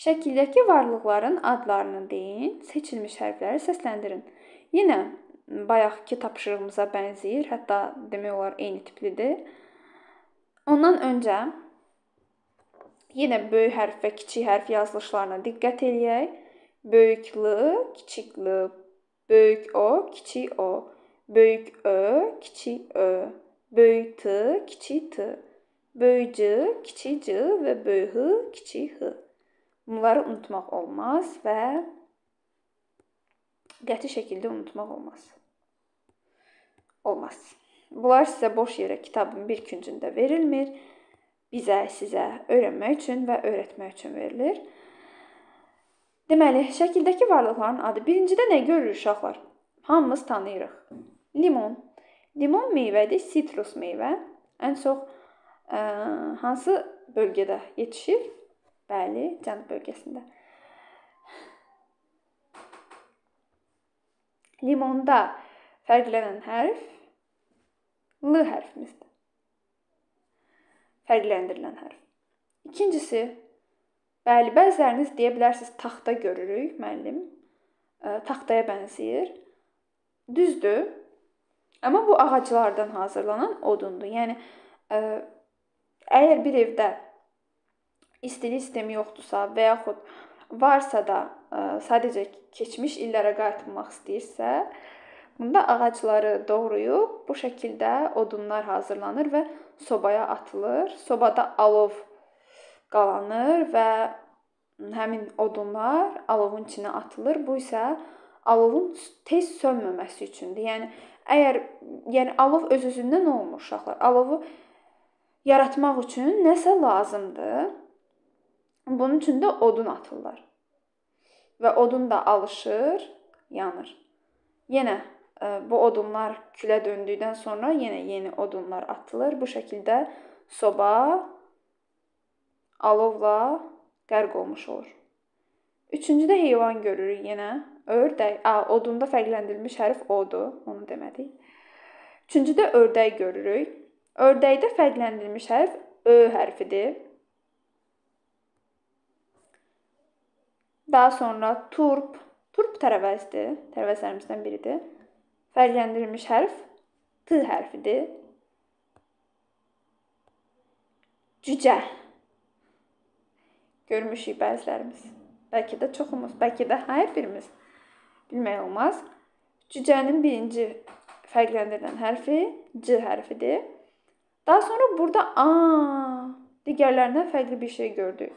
Şəkildəki varlıqların adlarını deyin, seçilmiş hərfləri səsləndirin. Yenə bayaqki tapşırığımıza bənzəyir, hətta demək olar eyni tiplidir. Ondan öncə yenə böyük hərf və kiçik hərf yazılışlarına diqqət eləyək. Böyük l, kiçik l, böyük o, kiçik o, böyük ö, kiçik ö, böyük t, kiçik t, böyük c, kiçik c və böyük h, kiçik h. Bunları unutmaq olmaz və qəti şəkildə unutmaq olmaz. Olmaz. Bunlar sizə boş yerə kitabın bir küncündə verilmir. Bizə, sizə öyrənmək üçün və öyrətmək üçün verilir. Deməli, şəkildəki varlıqların adı. Birincidə nə görürük uşaqlar? Hamımız tanıyırıq. Limon. Limon meyvədir, sitrus meyvə. Ən çox ə, hansı bölgədə yetişir? Bəli, cənub bölgəsində. Limonda fərqlənən hərf L hərfimizdir. Fərqləndirilən hərf. İkincisi, bəli, bəziləriniz deyə bilərsiniz, taxta görürük, müəllim. E, taxtaya bənzəyir. Düzdür. Amma bu ağaclardan hazırlanan odundur. Yəni ə, əgər bir evdə istili sistemi yoxdursa və yaxud varsa da ə, e, sadəcə keçmiş illərə qayıtmaq istəyirsə, bunda ağacları doğrayıb bu şəkildə odunlar hazırlanır və sobaya atılır. Sobada alov qalanır və həmin odunlar alovun içinə atılır. Bu isə alovun tez sönməməsi üçündür. Yəni əgər yəni alov öz-özündən olmur uşaqlar. Alovu yaratmaq üçün nəsə lazımdır. Bunun üçün də odun atırlar. Və odun da alışır, yanır. Yenə e, bu odunlar külə döndükdən sonra yenə yeni odunlar atılır. Bu şəkildə soba alovla qərq olmuş olur. Üçüncüdə heyvan görürük yenə. Ördək. A, odunda fərqləndirilmiş hərf O-dur. Onu demədik. Üçüncüdə ördək görürük. Ördəkdə fərqləndirilmiş hərf Ö hərfidir. Daha sonra turp, turp tərəvəzdir, tərəvəzlərimizdən biridir. Fərqləndirilmiş hərf T hərfidir. Cücə. Görmüşük bəzilərimiz. Bəlkə də çoxumuz, bəlkə də hər birimiz. Bilmək olmaz. Cücənin birinci fərqləndirilən hərfi C hərfidir. Daha sonra burada A digərlərindən fərqli bir şey gördük.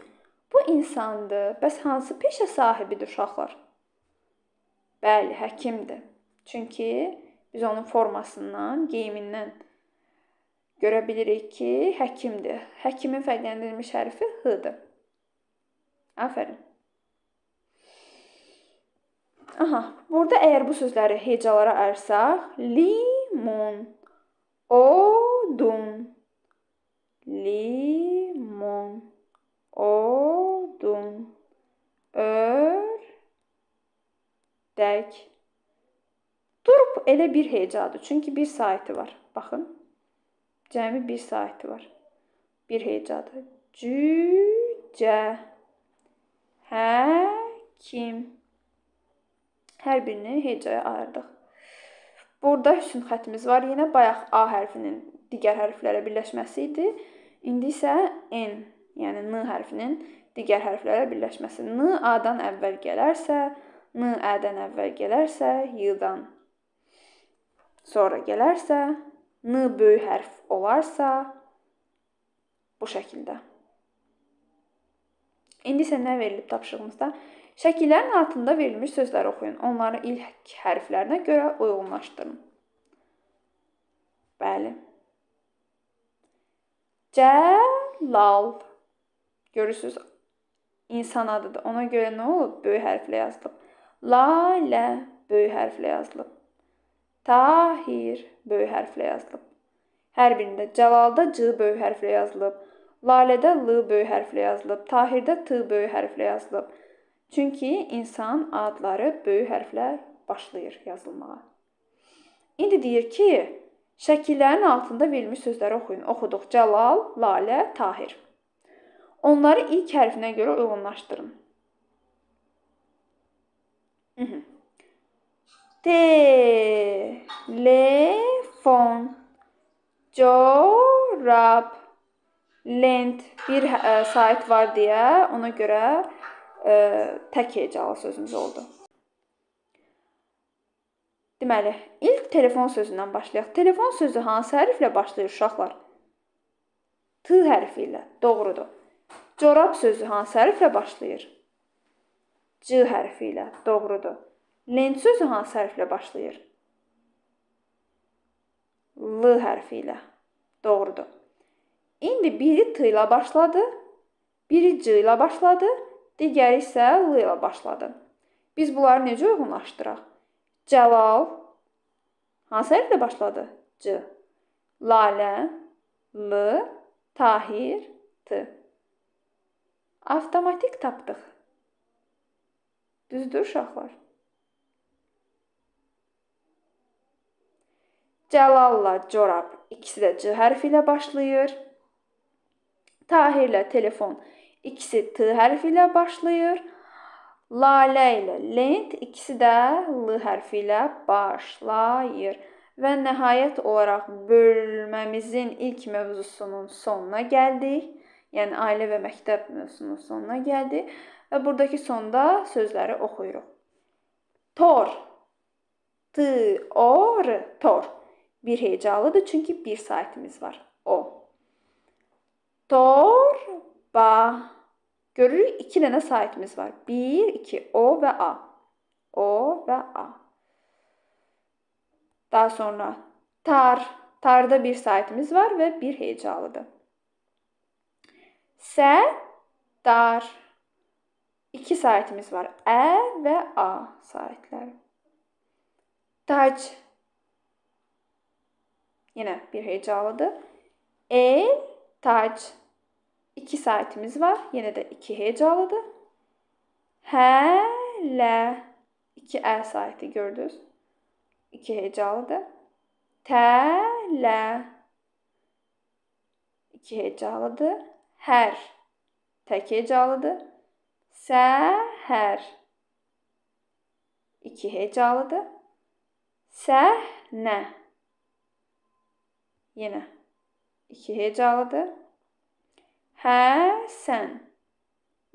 Bu insandır. Bəs hansı peşə sahibidir uşaqlar? Bəli, həkimdir. Çünki biz onun formasından, geyimindən görə bilirik ki, həkimdir. Həkimin fərqləndirilmiş hərfi h-dır. Afərin. Aha, burada əgər bu sözləri hecalara ayırsaq, limon, odun, limon dək. Durub elə bir hecadır. Çünki bir saiti var. Baxın. Cəmi bir saiti var. Bir hecadır. Cücə. Həkim. Hər birini hecaya ayırdıq. Burada hüsn xəttimiz var. Yenə bayaq A hərfinin digər hərflərə birləşməsi idi. İndi isə N, yəni N hərfinin digər hərflərə birləşməsi. N A-dan əvvəl gələrsə, n ədən əvvəl gələrsə, y-dan sonra gələrsə, n böyük hərf olarsa, bu şəkildə. İndi isə nə verilib tapşırığımızda? Şəkillərin altında verilmiş sözləri oxuyun. Onları ilk hərflərinə görə uyğunlaşdırın. Bəli. Cəlal. Görürsüz, insan adıdır. Ona görə nə olub? Böyük hərflə yazılıb. La ilə böyük hərflə yazılıb. Tahir böyük hərflə yazılıb. Hər birində Cəlalda C böyük hərflə yazılıb. Lalədə L böyük hərflə yazılıb. Tahirdə T böyük hərflə yazılıb. Çünki insan adları böyük hərflə başlayır yazılmağa. İndi deyir ki, şəkillərin altında verilmiş sözləri oxuyun. Oxuduq Cəlal, Lalə, Tahir. Onları ilk hərfinə görə uyğunlaşdırın. Telefon, corab, lent bir ə, e, sayt var deyə ona görə ə, e, tək hecalı sözümüz oldu. Deməli, ilk telefon sözündən başlayaq. Telefon sözü hansı hərflə başlayır uşaqlar? T hərfi ilə. Doğrudur. Corab sözü hansı hərflə başlayır? C hərfi ilə doğrudur. Nen sözü hansı hərflə başlayır? L hərfi ilə doğrudur. İndi biri T ilə başladı, biri C ilə başladı, digəri isə L ilə başladı. Biz bunları necə uyğunlaşdıraq? Cəlal hansı hərflə başladı? C. Lalə, L, Tahir, T. Avtomatik tapdıq. Düzdür uşaqlar? Cəlalla corab ikisi də C hərfi ilə başlayır. Tahirlə telefon ikisi T hərfi ilə başlayır. Lalə ilə lent ikisi də L hərfi ilə başlayır. Və nəhayət olaraq bölməmizin ilk mövzusunun sonuna gəldik. Yəni ailə və məktəb mövzusunun sonuna gəldik və buradakı sonda sözləri oxuyuruq. Tor. T O R tor. Bir hecalıdır çünki bir saatimiz var. O. Torba. Görürük iki dənə saatimiz var. Bir, iki, O və A. O və A. Daha sonra tar. Tarda bir saatimiz var və bir hecalıdır. Sədar. İki saitimiz var. Ə və A saitləri. Tac. Yine bir hecalıdır. E, tac. İki saitimiz var. Yine de iki hecalıdır. Hə, lə. İki ə saiti gördünüz. İki hecalıdır. Tə, lə. İki hecalıdır. Hər. Tək hecalıdır. Səhər. İki hecalıdır. Səhnə. Yenə iki hecalıdır. Həsən.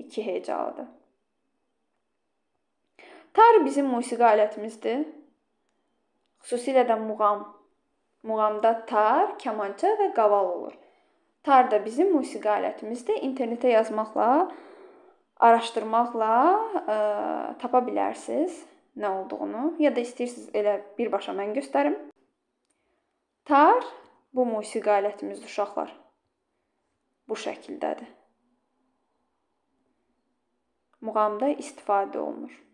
İki hecalıdır. Tar bizim musiqi alətimizdir. Xüsusilə də muğam. Muğamda tar, kamança və qaval olur. Tar da bizim musiqi alətimizdir. İnternetə yazmaqla araşdırmaqla ə, e, tapa bilərsiz nə olduğunu, ya da istəyirsiniz elə birbaşa mən göstərim. Tar bu musiqi alətimizdir uşaqlar. Bu şəkildədir. Muğamda istifadə olunur.